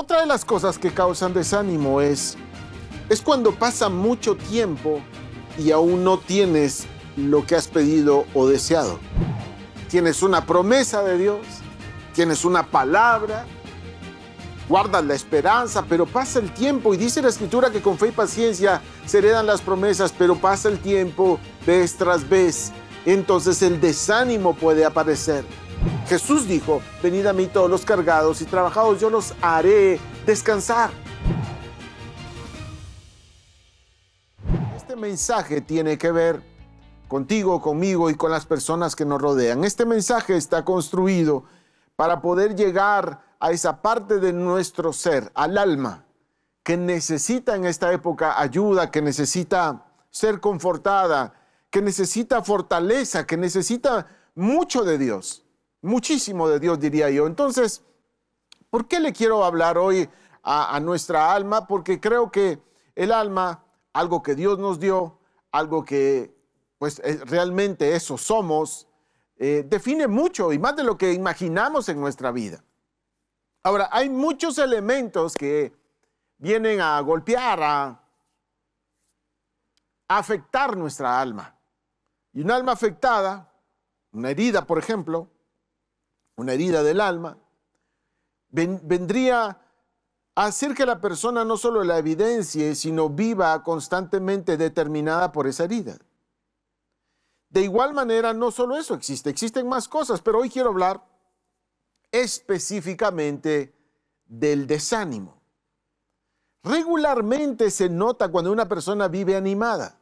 Otra de las cosas que causan desánimo es, es cuando pasa mucho tiempo y aún no tienes lo que has pedido o deseado. Tienes una promesa de Dios, tienes una palabra, guardas la esperanza, pero pasa el tiempo. Y dice la escritura que con fe y paciencia se heredan las promesas, pero pasa el tiempo vez tras vez. Entonces el desánimo puede aparecer. Jesús dijo, venid a mí todos los cargados y trabajados, yo los haré descansar. Este mensaje tiene que ver contigo, conmigo y con las personas que nos rodean. Este mensaje está construido para poder llegar a esa parte de nuestro ser, al alma, que necesita en esta época ayuda, que necesita ser confortada, que necesita fortaleza, que necesita mucho de Dios muchísimo de Dios, diría yo. Entonces, ¿por qué le quiero hablar hoy a, nuestra alma? Porque creo que el alma, algo que Dios nos dio, algo que pues eh, realmente eso somos, eh, define mucho y más de lo que imaginamos en nuestra vida. Ahora, hay muchos elementos que vienen a golpear, a, a afectar nuestra alma. Y un alma afectada, una herida, por ejemplo, una herida del alma, vendría a hacer que la persona no solo la evidencie, sino viva constantemente determinada por esa herida. De igual manera, no solo eso existe, existen más cosas, pero hoy quiero hablar específicamente del desánimo. Regularmente se nota cuando una persona vive animada.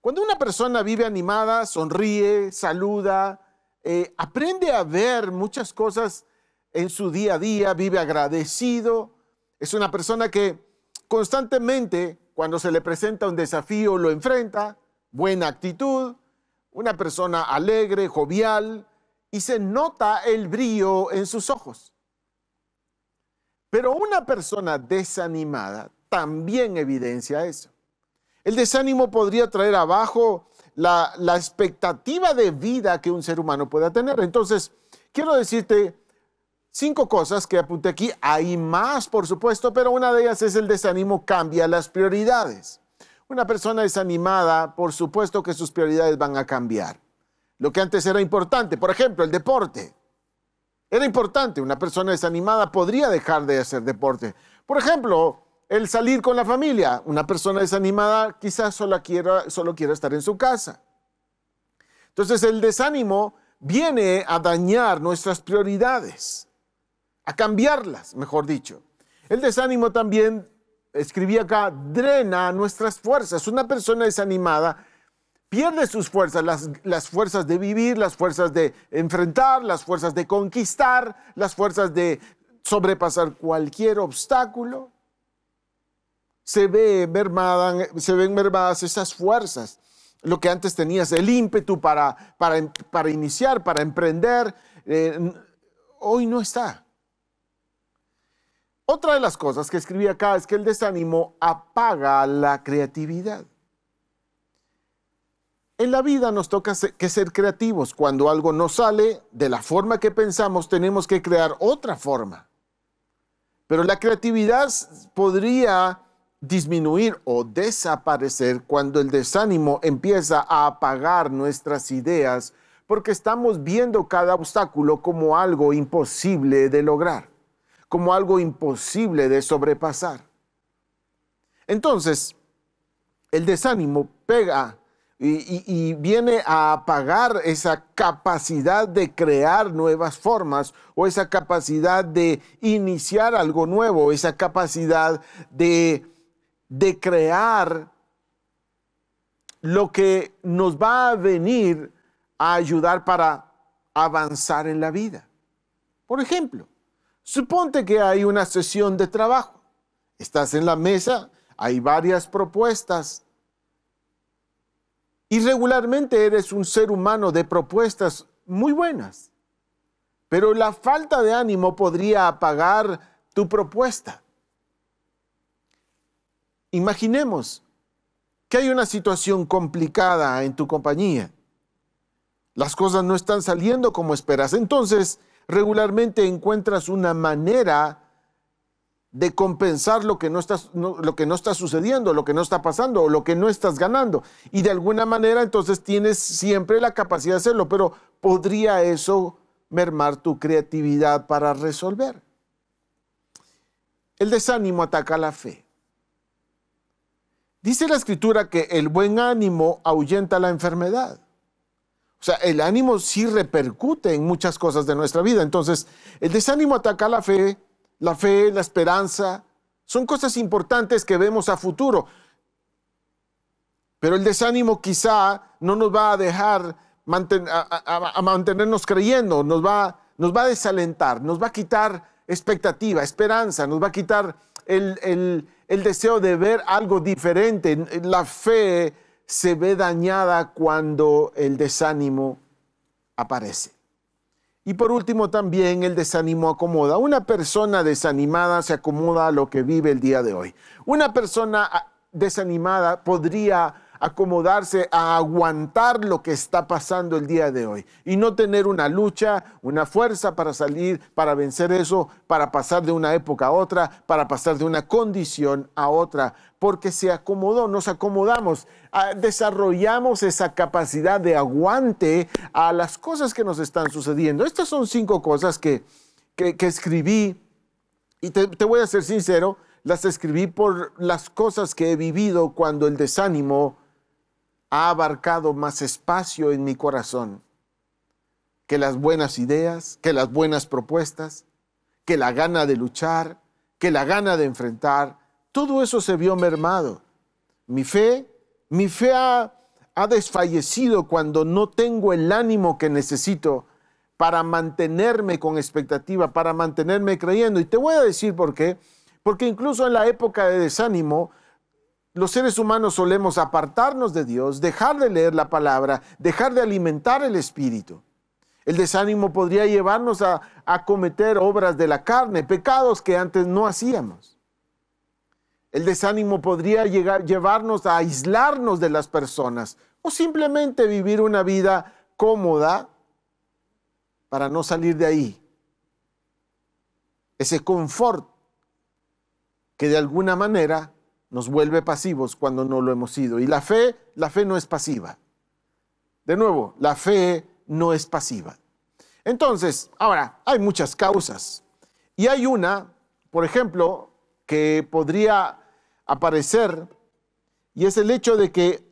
Cuando una persona vive animada, sonríe, saluda, eh, aprende a ver muchas cosas en su día a día, vive agradecido, es una persona que constantemente cuando se le presenta un desafío lo enfrenta, buena actitud, una persona alegre, jovial, y se nota el brillo en sus ojos. Pero una persona desanimada también evidencia eso. El desánimo podría traer abajo la, expectativa de vida que un ser humano pueda tener. Entonces, quiero decirte cinco cosas que apunté aquí. Hay más, por supuesto, pero una de ellas es el desánimo cambia las prioridades. Una persona desanimada, por supuesto que sus prioridades van a cambiar. Lo que antes era importante, por ejemplo, el deporte. Era importante, una persona desanimada podría dejar de hacer deporte. Por ejemplo, el salir con la familia. Una persona desanimada quizás solo quiera, solo quiera estar en su casa. Entonces el desánimo viene a dañar nuestras prioridades, a cambiarlas, mejor dicho. El desánimo también, escribí acá, drena nuestras fuerzas. Una persona desanimada pierde sus fuerzas, las, las, fuerzas de vivir, las fuerzas de enfrentar, las fuerzas de conquistar, las fuerzas de sobrepasar cualquier obstáculo se, se ven mermadas esas fuerzas, lo que antes tenías, el ímpetu para, para, iniciar, para emprender, eh, hoy no está. Otra de las cosas que escribí acá es que el desánimo apaga la creatividad. En la vida nos toca que ser creativos. Cuando algo no sale de la forma que pensamos, tenemos que crear otra forma. Pero la creatividad podría disminuir o desaparecer cuando el desánimo empieza a apagar nuestras ideas porque estamos viendo cada obstáculo como algo imposible de lograr, como algo imposible de sobrepasar. Entonces, el desánimo pega y, viene a apagar esa capacidad de crear nuevas formas o esa capacidad de iniciar algo nuevo, esa capacidad de de crear lo que nos va a venir a ayudar para avanzar en la vida. Por ejemplo, suponte que hay una sesión de trabajo. Estás en la mesa, hay varias propuestas. Y regularmente eres un ser humano de propuestas muy buenas. Pero la falta de ánimo podría apagar tu propuesta. Imaginemos que hay una situación complicada en tu compañía. Las cosas no están saliendo como esperas. Entonces, regularmente encuentras una manera de compensar lo que, no está, sucediendo, lo que no está pasando o lo que no estás ganando. Y de alguna manera entonces tienes siempre la capacidad de hacerlo, pero ¿podría eso mermar tu creatividad para resolver? El desánimo ataca la fe. Dice la escritura que el buen ánimo ahuyenta la enfermedad. O sea, el ánimo sí repercute en muchas cosas de nuestra vida. Entonces, el desánimo ataca la fe, la fe, la esperanza. Son cosas importantes que vemos a futuro. Pero el desánimo quizá no nos va a dejar a, mantenernos creyendo, nos va, a desalentar, nos va a quitar expectativa, esperanza, nos va a quitar el, el deseo de ver algo diferente. La fe se ve dañada cuando el desánimo aparece. Y por último también el desánimo acomoda. Una persona desanimada se acomoda a lo que vive el día de hoy. Una persona desanimada podría acomodarse, a aguantar lo que está pasando el día de hoy y no tener una lucha, una fuerza para salir, para vencer eso, para pasar de una época a otra, para pasar de una condición a otra, porque se acomodó, nos acomodamos, ah, desarrollamos esa capacidad de aguante a las cosas que nos están sucediendo. Estas son cinco cosas que, que, escribí y te voy a ser sincero, las escribí por las cosas que he vivido cuando el desánimo ha abarcado más espacio en mi corazón que las buenas ideas, que las buenas propuestas, que la gana de luchar, que la gana de enfrentar. Todo eso se vio mermado. Mi fe, mi fe ha, ha desfallecido cuando no tengo el ánimo que necesito para mantenerme con expectativa, para mantenerme creyendo. Y te voy a decir por qué. Porque incluso en la época de desánimo, los seres humanos solemos apartarnos de Dios, dejar de leer la palabra, dejar de alimentar el espíritu. El desánimo podría llevarnos a, a cometer obras de la carne, pecados que antes no hacíamos. El desánimo podría llegar, llevarnos a aislarnos de las personas o simplemente vivir una vida cómoda para no salir de ahí. Ese confort que de alguna manera nos vuelve pasivos cuando no lo hemos sido. Y la fe, la fe no es pasiva. De nuevo, la fe no es pasiva. Entonces, ahora, hay muchas causas. Y hay una, por ejemplo, que podría aparecer, y es el hecho de que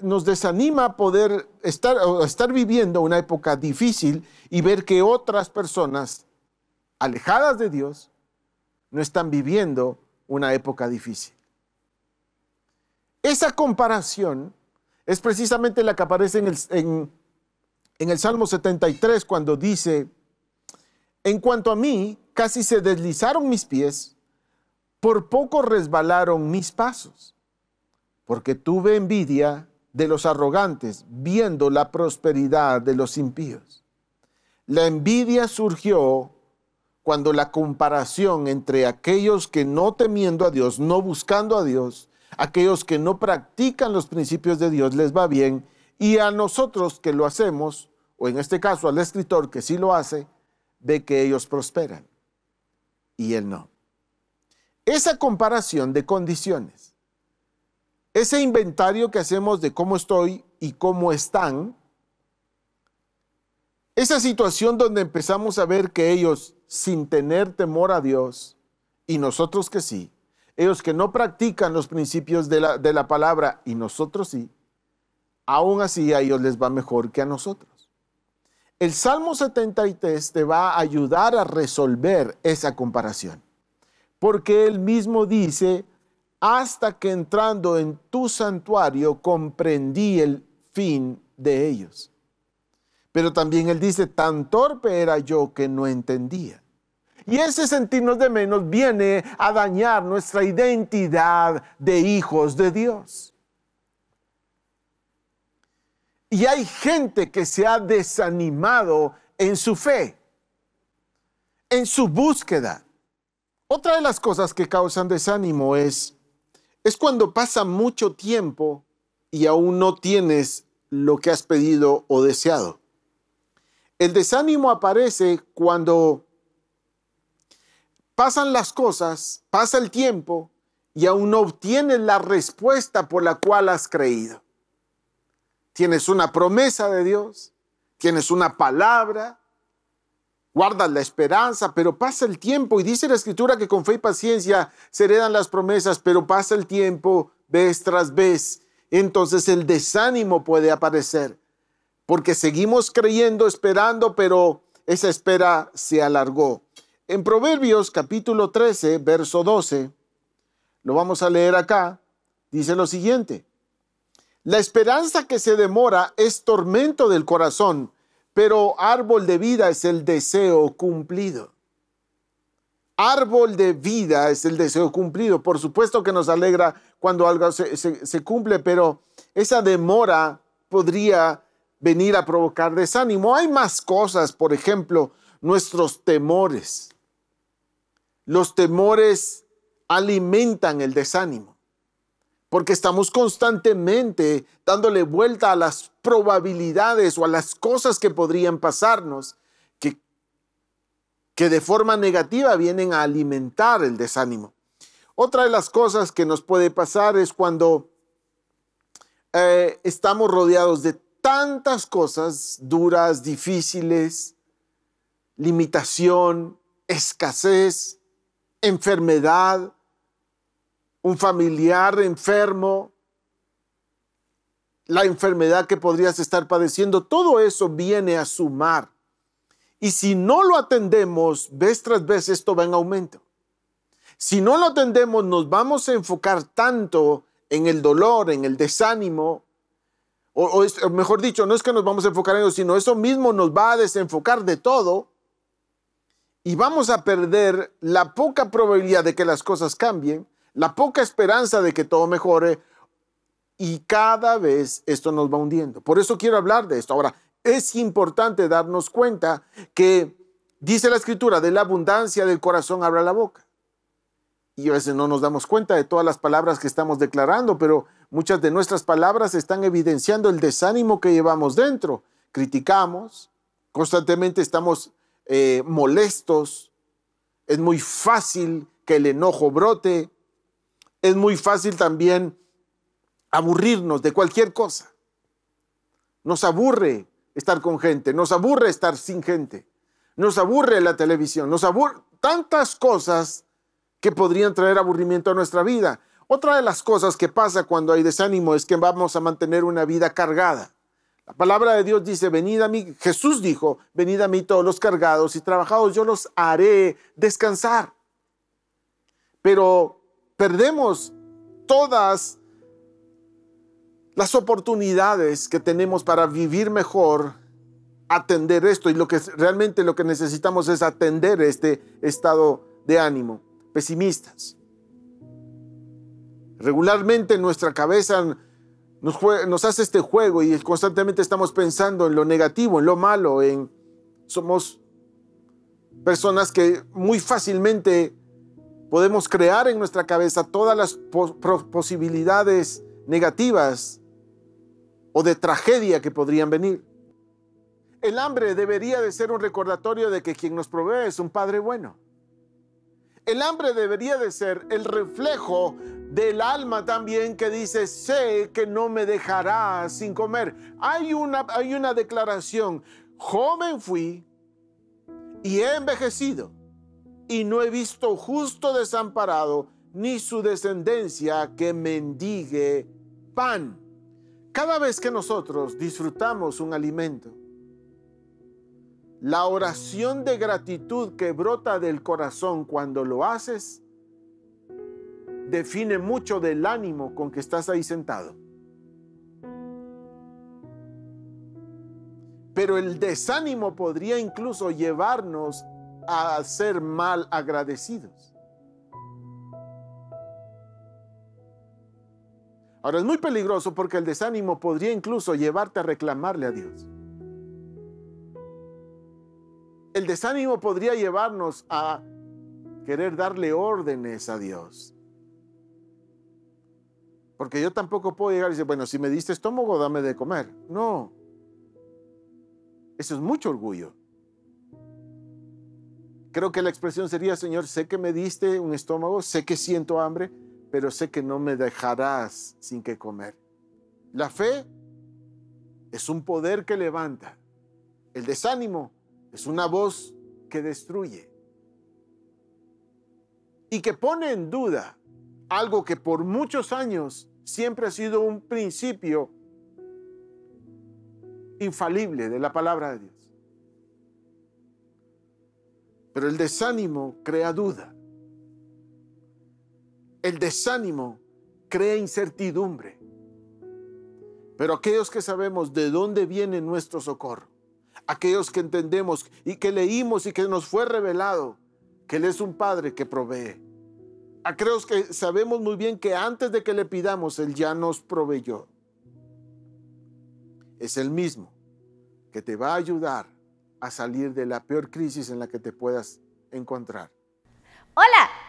nos desanima poder estar, estar viviendo una época difícil y ver que otras personas alejadas de Dios no están viviendo una época difícil. Esa comparación es precisamente la que aparece en el, en, el Salmo 73 cuando dice, en cuanto a mí, casi se deslizaron mis pies, por poco resbalaron mis pasos, porque tuve envidia de los arrogantes, viendo la prosperidad de los impíos. La envidia surgió cuando la comparación entre aquellos que no temiendo a Dios, no buscando a Dios, aquellos que no practican los principios de Dios les va bien y a nosotros que lo hacemos, o en este caso al escritor que sí lo hace, ve que ellos prosperan y él no. Esa comparación de condiciones, ese inventario que hacemos de cómo estoy y cómo están, esa situación donde empezamos a ver que ellos, sin tener temor a Dios, y nosotros que sí, ellos que no practican los principios de la, palabra y nosotros sí, aún así a ellos les va mejor que a nosotros. El Salmo 73 te va a ayudar a resolver esa comparación, porque él mismo dice, hasta que entrando en tu santuario comprendí el fin de ellos. Pero también él dice, tan torpe era yo que no entendía. Y ese sentirnos de menos viene a dañar nuestra identidad de hijos de Dios. Y hay gente que se ha desanimado en su fe, en su búsqueda. Otra de las cosas que causan desánimo es, es cuando pasa mucho tiempo y aún no tienes lo que has pedido o deseado. El desánimo aparece cuando pasan las cosas, pasa el tiempo y aún no obtienes la respuesta por la cual has creído. Tienes una promesa de Dios, tienes una palabra, guardas la esperanza, pero pasa el tiempo y dice la escritura que con fe y paciencia se heredan las promesas, pero pasa el tiempo vez tras vez. Entonces el desánimo puede aparecer, porque seguimos creyendo, esperando, pero esa espera se alargó. En Proverbios capítulo 13, verso 12, lo vamos a leer acá, dice lo siguiente. La esperanza que se demora es tormento del corazón, pero árbol de vida es el deseo cumplido. Árbol de vida es el deseo cumplido. Por supuesto que nos alegra cuando algo se, cumple, pero esa demora podría venir a provocar desánimo. Hay más cosas, por ejemplo, nuestros temores. Los temores alimentan el desánimo, porque estamos constantemente dándole vuelta a las probabilidades o a las cosas que podrían pasarnos, que, que de forma negativa vienen a alimentar el desánimo. Otra de las cosas que nos puede pasar es cuando eh, estamos rodeados de tantas cosas duras, difíciles, limitación, escasez, enfermedad, un familiar enfermo, la enfermedad que podrías estar padeciendo, todo eso viene a sumar. Y si no lo atendemos, vez tras vez esto va en aumento. Si no lo atendemos, nos vamos a enfocar tanto en el dolor, en el desánimo, o, o mejor dicho, no es que nos vamos a enfocar en eso, sino eso mismo nos va a desenfocar de todo y vamos a perder la poca probabilidad de que las cosas cambien, la poca esperanza de que todo mejore y cada vez esto nos va hundiendo. Por eso quiero hablar de esto. Ahora, es importante darnos cuenta que dice la escritura, de la abundancia del corazón abra la boca. Y a veces no nos damos cuenta de todas las palabras que estamos declarando, pero muchas de nuestras palabras están evidenciando el desánimo que llevamos dentro. Criticamos, constantemente estamos eh, molestos, es muy fácil que el enojo brote, es muy fácil también aburrirnos de cualquier cosa. Nos aburre estar con gente, nos aburre estar sin gente, nos aburre la televisión, nos aburre tantas cosas que podrían traer aburrimiento a nuestra vida. Otra de las cosas que pasa cuando hay desánimo es que vamos a mantener una vida cargada. La palabra de Dios dice, venid a mí, Jesús dijo, venid a mí todos los cargados y trabajados, yo los haré descansar. Pero perdemos todas las oportunidades que tenemos para vivir mejor, atender esto y lo que realmente lo que necesitamos es atender este estado de ánimo, pesimistas. Regularmente en nuestra cabeza nos, hace este juego y constantemente estamos pensando en lo negativo, en lo malo, en somos personas que muy fácilmente podemos crear en nuestra cabeza todas las posibilidades negativas o de tragedia que podrían venir. El hambre debería de ser un recordatorio de que quien nos provee es un Padre bueno. El hambre debería de ser el reflejo del alma también que dice, sé que no me dejará sin comer. Hay una, hay una declaración, joven fui y he envejecido y no he visto justo desamparado ni su descendencia que mendigue pan. Cada vez que nosotros disfrutamos un alimento, la oración de gratitud que brota del corazón cuando lo haces define mucho del ánimo con que estás ahí sentado. Pero el desánimo podría incluso llevarnos a ser mal agradecidos. Ahora es muy peligroso porque el desánimo podría incluso llevarte a reclamarle a Dios. El desánimo podría llevarnos a querer darle órdenes a Dios. Porque yo tampoco puedo llegar y decir, bueno, si me diste estómago, dame de comer. No. Eso es mucho orgullo. Creo que la expresión sería, Señor, sé que me diste un estómago, sé que siento hambre, pero sé que no me dejarás sin que comer. La fe es un poder que levanta. El desánimo es una voz que destruye y que pone en duda algo que por muchos años siempre ha sido un principio infalible de la palabra de Dios. Pero el desánimo crea duda. El desánimo crea incertidumbre. Pero aquellos que sabemos de dónde viene nuestro socorro, aquellos que entendemos y que leímos y que nos fue revelado que Él es un Padre que provee, Ah, creo que sabemos muy bien que antes de que le pidamos, Él ya nos proveyó. Es el mismo que te va a ayudar a salir de la peor crisis en la que te puedas encontrar. Hola,